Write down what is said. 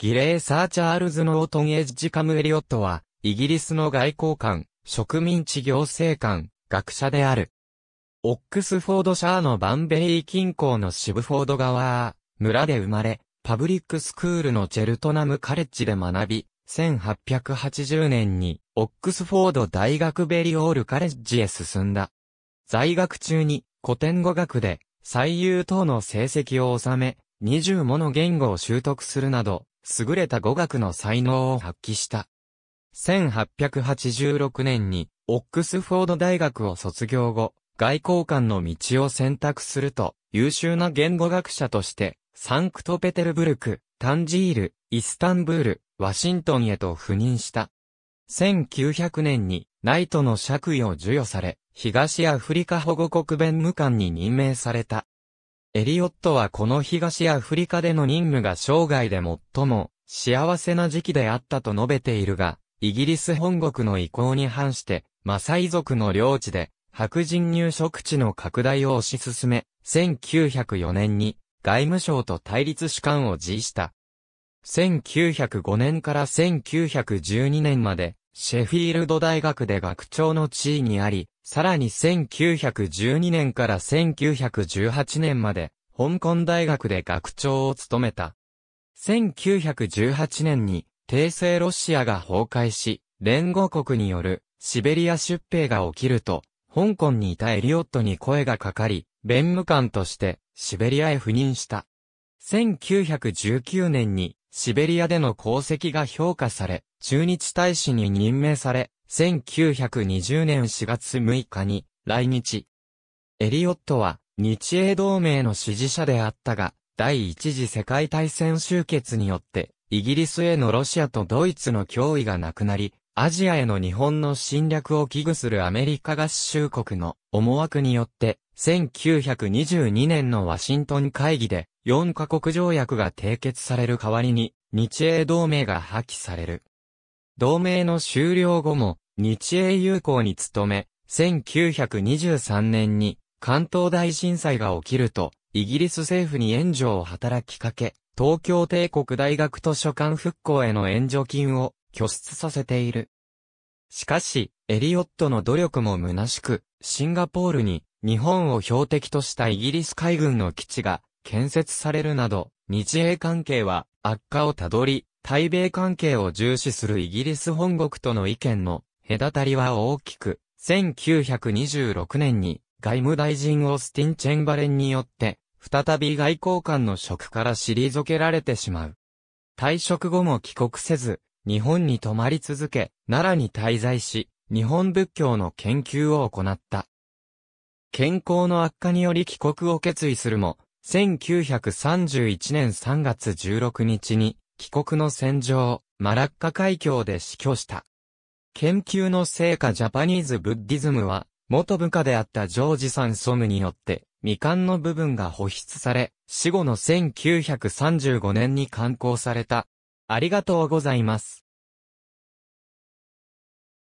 ギレー・サー・チャールズ・ノートン・エッジ・カム・エリオットは、イギリスの外交官、植民地行政官、学者である。オックスフォードシャーのバンベリー近郊のシブフォード川、村で生まれ、パブリックスクールのチェルトナムカレッジで学び、1880年に、オックスフォード大学ベリオールカレッジへ進んだ。在学中に、古典語学で、最優等の成績を収め、20もの言語を習得するなど、優れた語学の才能を発揮した。1886年に、オックスフォード大学を卒業後、外交官の道を選択すると、優秀な言語学者として、サンクトペテルブルク、タンジール、イスタンブール、ワシントンへと赴任した。1900年に、ナイトの爵位を授与され、東アフリカ保護国弁務官に任命された。エリオットはこの東アフリカでの任務が生涯で最も幸せな時期であったと述べているが、イギリス本国の意向に反して、マサイ族の領地で白人入植地の拡大を推し進め、1904年に外務省と対立主管を辞した。1905年から1912年まで、シェフィールド大学で学長の地位にあり、さらに1912年から1918年まで、香港大学で学長を務めた。1918年に、帝政ロシアが崩壊し、連合国によるシベリア出兵が起きると、香港にいたエリオットに声がかかり、弁務官としてシベリアへ赴任した。1919年にシベリアでの功績が評価され、駐日大使に任命され、1920年4月6日に来日。エリオットは日英同盟の支持者であったが、第一次世界大戦終結によって、イギリスへのロシアとドイツの脅威がなくなり、アジアへの日本の侵略を危惧するアメリカ合衆国の思惑によって、1922年のワシントン会議で4カ国条約が締結される代わりに日英同盟が破棄される。同盟の終了後も日英友好に努め、1923年に関東大震災が起きると、イギリス政府に援助を働きかけ、東京帝国大学図書館復興への援助金を拠出させている。しかし、エリオットの努力も虚しく、シンガポールに日本を標的としたイギリス海軍の基地が建設されるなど、日英関係は悪化をたどり、対米関係を重視するイギリス本国との意見の隔たりは大きく、1926年に外務大臣オースティン・チェンバレンによって、再び外交官の職から退けられてしまう。退職後も帰国せず、日本に泊まり続け、奈良に滞在し、日本仏教の研究を行った。健康の悪化により帰国を決意するも、1931年3月16日に、帰国の戦場、マラッカ海峡で死去した。研究の成果ジャパニーズ・ブッディズムは、元部下であったジョージさんソムによって、未完の部分が保湿され、死後の1935年に刊行された。ありがとうございます。